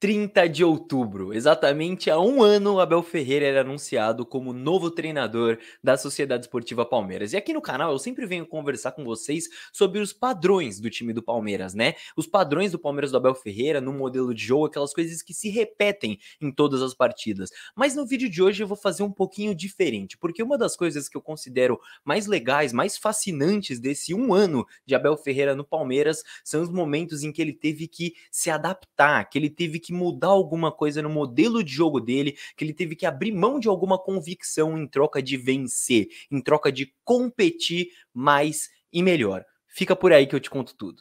30 de outubro, exatamente há um ano, Abel Ferreira era anunciado como novo treinador da Sociedade Esportiva Palmeiras. E aqui no canal eu sempre venho conversar com vocês sobre os padrões do time do Palmeiras, né? Os padrões do Palmeiras do Abel Ferreira no modelo de jogo, aquelas coisas que se repetem em todas as partidas. Mas no vídeo de hoje eu vou fazer um pouquinho diferente, porque uma das coisas que eu considero mais legais, mais fascinantes desse um ano de Abel Ferreira no Palmeiras são os momentos em que ele teve que se adaptar, que ele teve que que mudar alguma coisa no modelo de jogo dele, que ele teve que abrir mão de alguma convicção em troca de vencer, em troca de competir mais e melhor. Fica por aí que eu te conto tudo.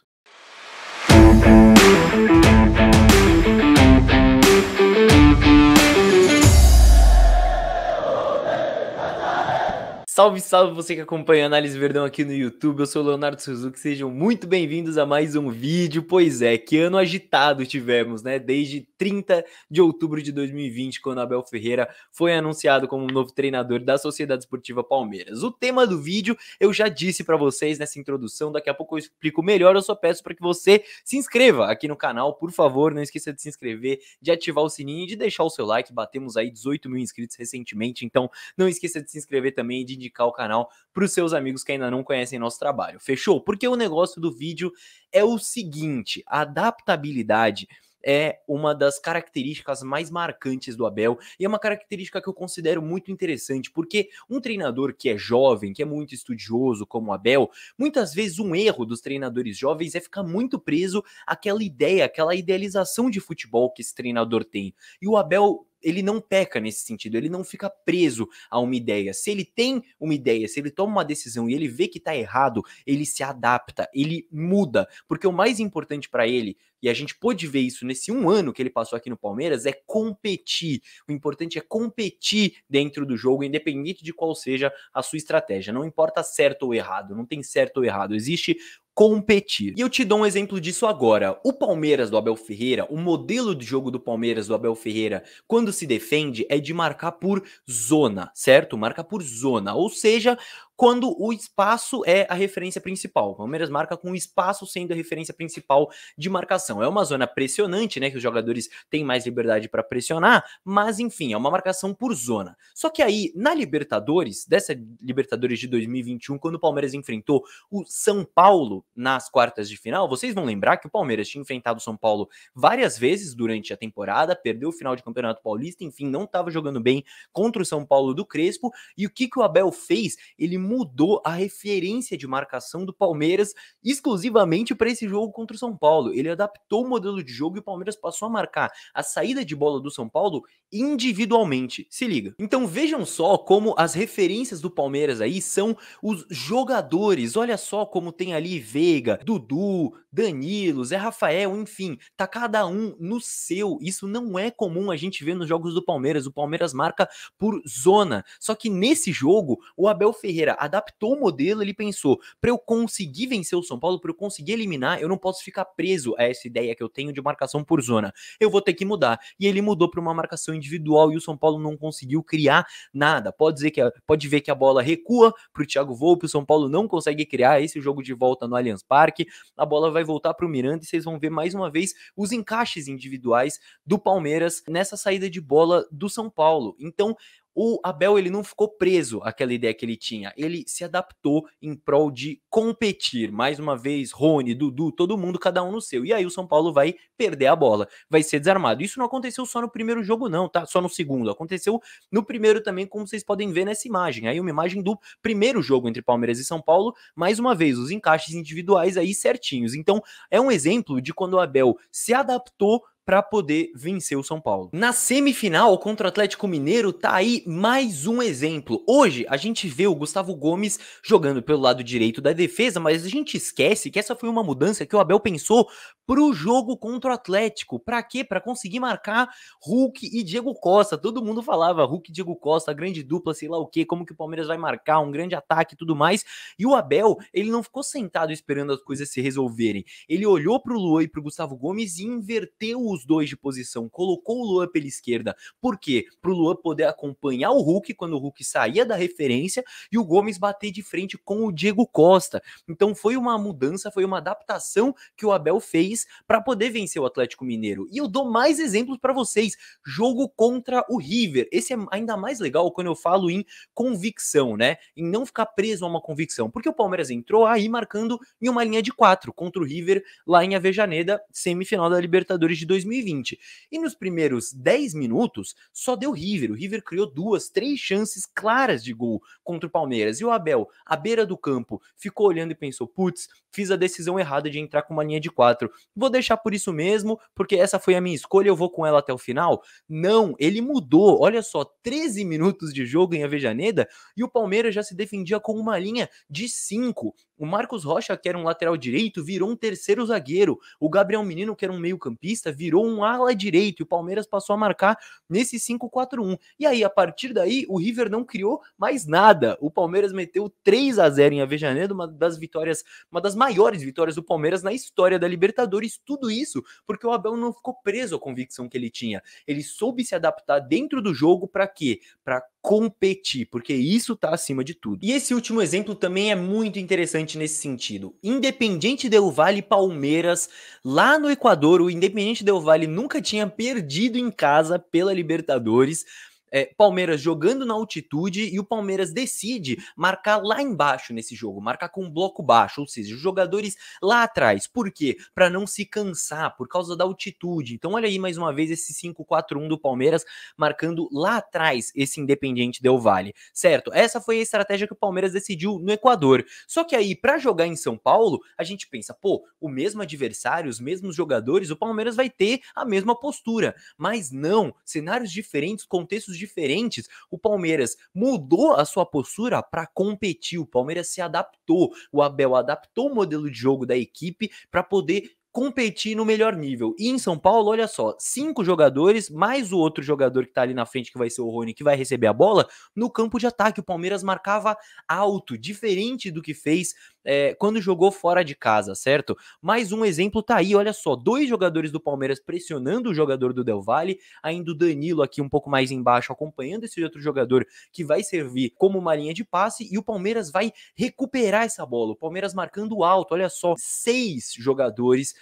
Salve, salve você que acompanha a Análise Verdão aqui no YouTube. Eu sou o Leonardo Suzuki. Sejam muito bem-vindos a mais um vídeo. Pois é, que ano agitado tivemos, né? Desde 30 de outubro de 2020, quando Abel Ferreira foi anunciado como novo treinador da Sociedade Esportiva Palmeiras. O tema do vídeo eu já disse para vocês nessa introdução. Daqui a pouco eu explico melhor. Eu só peço para que você se inscreva aqui no canal, por favor. Não esqueça de se inscrever, de ativar o sininho e de deixar o seu like. Batemos aí 18 mil inscritos recentemente, então não esqueça de se inscrever também e de indicar o canal para os seus amigos que ainda não conhecem nosso trabalho. Fechou? Porque o negócio do vídeo é o seguinte: a adaptabilidade é uma das características mais marcantes do Abel e é uma característica que eu considero muito interessante, porque um treinador que é jovem, que é muito estudioso como o Abel, muitas vezes um erro dos treinadores jovens é ficar muito preso àquela ideia, àquela idealização de futebol que esse treinador tem. E o Abel ele não peca nesse sentido, ele não fica preso a uma ideia. Se ele tem uma ideia, se ele toma uma decisão e ele vê que está errado, ele se adapta, ele muda, porque o mais importante para ele, e a gente pôde ver isso nesse um ano que ele passou aqui no Palmeiras, é competir. O importante é competir dentro do jogo, independente de qual seja a sua estratégia. Não importa certo ou errado, não tem certo ou errado. Existe competir. E eu te dou um exemplo disso agora. O Palmeiras do Abel Ferreira, o modelo de jogo do Palmeiras do Abel Ferreira, quando se defende, é de marcar por zona, certo? Marca por zona. Ou seja, quando o espaço é a referência principal. O Palmeiras marca com o espaço sendo a referência principal de marcação. É uma zona pressionante, né? Que os jogadores têm mais liberdade para pressionar, mas enfim, é uma marcação por zona. Só que aí, na Libertadores, dessa Libertadores de 2021, quando o Palmeiras enfrentou o São Paulo nas quartas de final, vocês vão lembrar que o Palmeiras tinha enfrentado o São Paulo várias vezes durante a temporada, perdeu o final de Campeonato Paulista, enfim, não estava jogando bem contra o São Paulo do Crespo. E o que, que o Abel fez? Ele mudou a referência de marcação do Palmeiras exclusivamente para esse jogo contra o São Paulo. Ele adaptou o modelo de jogo e o Palmeiras passou a marcar a saída de bola do São Paulo individualmente. Se liga. Então vejam só como as referências do Palmeiras aí são os jogadores. Olha só como tem ali Veiga, Dudu, Danilo, Zé Rafael, enfim, tá cada um no seu. Isso não é comum a gente ver nos jogos do Palmeiras. O Palmeiras marca por zona. Só que nesse jogo, o Abel Ferreira adaptou o modelo, ele pensou, para eu conseguir vencer o São Paulo, para eu conseguir eliminar, eu não posso ficar preso a essa ideia que eu tenho de marcação por zona. Eu vou ter que mudar. E ele mudou para uma marcação individual e o São Paulo não conseguiu criar nada. Pode dizer que pode ver que a bola recua para o Thiago Volpe, o São Paulo não consegue criar esse jogo de volta no Allianz Parque. A bola vai voltar para o Miranda e vocês vão ver mais uma vez os encaixes individuais do Palmeiras nessa saída de bola do São Paulo. Então, o Abel ele não ficou preso àquela ideia que ele tinha, ele se adaptou em prol de competir. Mais uma vez, Rony, Dudu, todo mundo, cada um no seu. E aí o São Paulo vai perder a bola, vai ser desarmado. Isso não aconteceu só no primeiro jogo, não, tá? Só no segundo. Aconteceu no primeiro também, como vocês podem ver nessa imagem. Aí uma imagem do primeiro jogo entre Palmeiras e São Paulo. Mais uma vez, os encaixes individuais aí certinhos. Então é um exemplo de quando o Abel se adaptou para poder vencer o São Paulo. Na semifinal contra o Atlético Mineiro, tá aí mais um exemplo. Hoje a gente vê o Gustavo Gomes jogando pelo lado direito da defesa, mas a gente esquece que essa foi uma mudança que o Abel pensou pro jogo contra o Atlético. Para quê? Para conseguir marcar Hulk e Diego Costa. Todo mundo falava Hulk e Diego Costa, grande dupla, sei lá o que, como que o Palmeiras vai marcar, um grande ataque e tudo mais. E o Abel, ele não ficou sentado esperando as coisas se resolverem. Ele olhou pro Luan e pro Gustavo Gomes e inverteu os os dois de posição, colocou o Luan pela esquerda. Por quê? Para o Luan poder acompanhar o Hulk quando o Hulk saía da referência e o Gomes bater de frente com o Diego Costa. Então foi uma mudança, foi uma adaptação que o Abel fez para poder vencer o Atlético Mineiro. E eu dou mais exemplos para vocês. Jogo contra o River. Esse é ainda mais legal quando eu falo em convicção, né? Em não ficar preso a uma convicção. Porque o Palmeiras entrou aí marcando em uma linha de quatro contra o River lá em Avejaneda, semifinal da Libertadores de 2000 2020. E nos primeiros 10 minutos, só deu River. O River criou duas, três chances claras de gol contra o Palmeiras. E o Abel, à beira do campo, ficou olhando e pensou: putz, fiz a decisão errada de entrar com uma linha de quatro. Vou deixar por isso mesmo, porque essa foi a minha escolha, eu vou com ela até o final. Não, ele mudou. Olha só, 13 minutos de jogo em Avejaneda e o Palmeiras já se defendia com uma linha de cinco. O Marcos Rocha, que era um lateral direito, virou um terceiro zagueiro. O Gabriel Menino, que era um meio-campista, virou um ala direito. E o Palmeiras passou a marcar nesse 5-4-1. E aí, a partir daí, o River não criou mais nada. O Palmeiras meteu 3 a 0 em Avejaneiro, uma das vitórias, uma das maiores vitórias do Palmeiras na história da Libertadores. Tudo isso porque o Abel não ficou preso à convicção que ele tinha. Ele soube se adaptar dentro do jogo para quê? Para competir, porque isso tá acima de tudo. E esse último exemplo também é muito interessante nesse sentido. Independente Del Vale e Palmeiras, lá no Equador, o Independente Del Vale nunca tinha perdido em casa pela Libertadores é, Palmeiras jogando na altitude e o Palmeiras decide marcar lá embaixo nesse jogo, marcar com um bloco baixo, ou seja, os jogadores lá atrás. Por quê? Para não se cansar por causa da altitude. Então, olha aí mais uma vez esse 5-4-1 do Palmeiras marcando lá atrás esse Independiente Del Vale, certo? Essa foi a estratégia que o Palmeiras decidiu no Equador. Só que aí, para jogar em São Paulo, a gente pensa, pô, o mesmo adversário, os mesmos jogadores, o Palmeiras vai ter a mesma postura. Mas não, cenários diferentes, contextos diferentes, o Palmeiras mudou a sua postura para competir. O Palmeiras se adaptou, o Abel adaptou o modelo de jogo da equipe para poder competir no melhor nível. E em São Paulo, olha só, cinco jogadores, mais o outro jogador que tá ali na frente, que vai ser o Rony, que vai receber a bola, no campo de ataque. O Palmeiras marcava alto, diferente do que fez é, quando jogou fora de casa, certo? Mais um exemplo tá aí, olha só, dois jogadores do Palmeiras pressionando o jogador do Del Valle, ainda o Danilo aqui um pouco mais embaixo, acompanhando esse outro jogador que vai servir como uma linha de passe, e o Palmeiras vai recuperar essa bola. O Palmeiras marcando alto, olha só, seis jogadores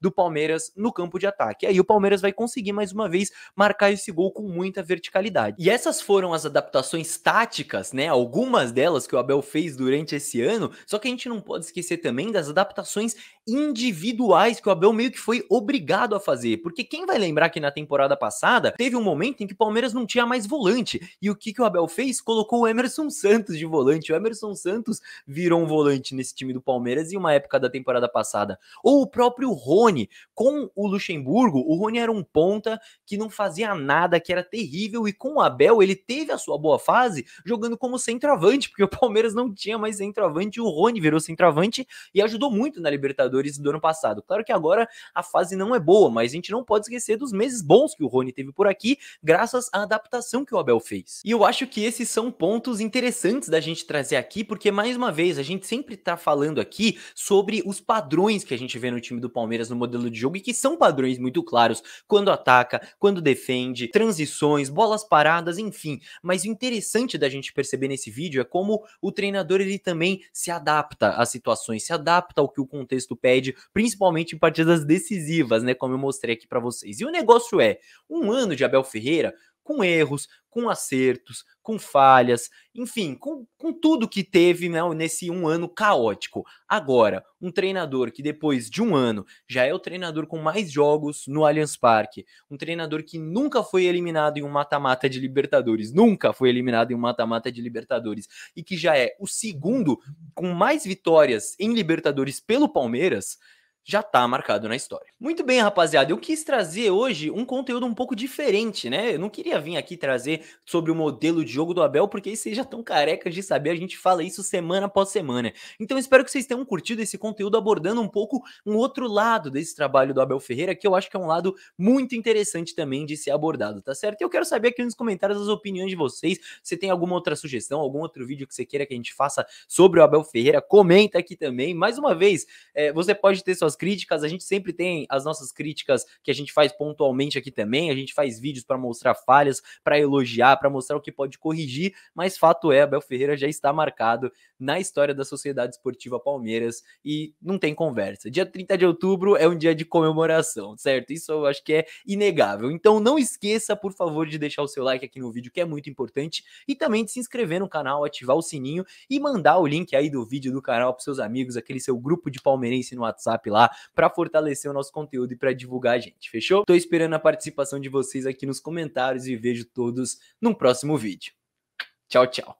do Palmeiras no campo de ataque. Aí o Palmeiras vai conseguir mais uma vez marcar esse gol com muita verticalidade. E essas foram as adaptações táticas, né? Algumas delas que o Abel fez durante esse ano, só que a gente não pode esquecer também das adaptações individuais que o Abel meio que foi obrigado a fazer, porque quem vai lembrar que na temporada passada teve um momento em que o Palmeiras não tinha mais volante, e o que, que o Abel fez? Colocou o Emerson Santos de volante. O Emerson Santos virou um volante nesse time do Palmeiras em uma época da temporada passada. Ou o próprio Rony Rony. Com o Luxemburgo, o Rony era um ponta que não fazia nada, que era terrível, e com o Abel, ele teve a sua boa fase jogando como centroavante, porque o Palmeiras não tinha mais centroavante, e o Rony virou centroavante e ajudou muito na Libertadores do ano passado. Claro que agora a fase não é boa, mas a gente não pode esquecer dos meses bons que o Rony teve por aqui, graças à adaptação que o Abel fez. E eu acho que esses são pontos interessantes da gente trazer aqui, porque mais uma vez, a gente sempre tá falando aqui sobre os padrões que a gente vê no time do Palmeiras no modelo de jogo e que são padrões muito claros quando ataca, quando defende, transições, bolas paradas, enfim. Mas o interessante da gente perceber nesse vídeo é como o treinador ele também se adapta às situações, se adapta ao que o contexto pede, principalmente em partidas decisivas, né? Como eu mostrei aqui para vocês. E o negócio é, um ano de Abel Ferreira com erros, com acertos, com falhas, enfim, com, com tudo que teve né, nesse um ano caótico. Agora, um treinador que depois de um ano já é o treinador com mais jogos no Allianz Parque, um treinador que nunca foi eliminado em um mata-mata de Libertadores, nunca foi eliminado em um mata-mata de Libertadores, e que já é o segundo com mais vitórias em Libertadores pelo Palmeiras já está marcado na história. Muito bem, rapaziada, eu quis trazer hoje um conteúdo um pouco diferente, né? Eu não queria vir aqui trazer sobre o modelo de jogo do Abel, porque vocês já estão carecas de saber, a gente fala isso semana após semana. Então espero que vocês tenham curtido esse conteúdo abordando um pouco um outro lado desse trabalho do Abel Ferreira, que eu acho que é um lado muito interessante também de ser abordado, tá certo? Eu quero saber aqui nos comentários as opiniões de vocês, se tem alguma outra sugestão, algum outro vídeo que você queira que a gente faça sobre o Abel Ferreira, comenta aqui também. Mais uma vez, é, você pode ter suas críticas, a gente sempre tem as nossas críticas que a gente faz pontualmente aqui também, a gente faz vídeos para mostrar falhas, para elogiar, para mostrar o que pode corrigir, mas fato é, Abel Ferreira já está marcado na história da Sociedade Esportiva Palmeiras e não tem conversa. Dia 30 de outubro é um dia de comemoração, certo? Isso eu acho que é inegável. Então não esqueça, por favor, de deixar o seu like aqui no vídeo, que é muito importante, e também de se inscrever no canal, ativar o sininho e mandar o link aí do vídeo do canal para seus amigos, aquele seu grupo de palmeirense no WhatsApp lá, para fortalecer o nosso conteúdo e para divulgar a gente, fechou? Tô esperando a participação de vocês aqui nos comentários e vejo todos num próximo vídeo. Tchau, tchau.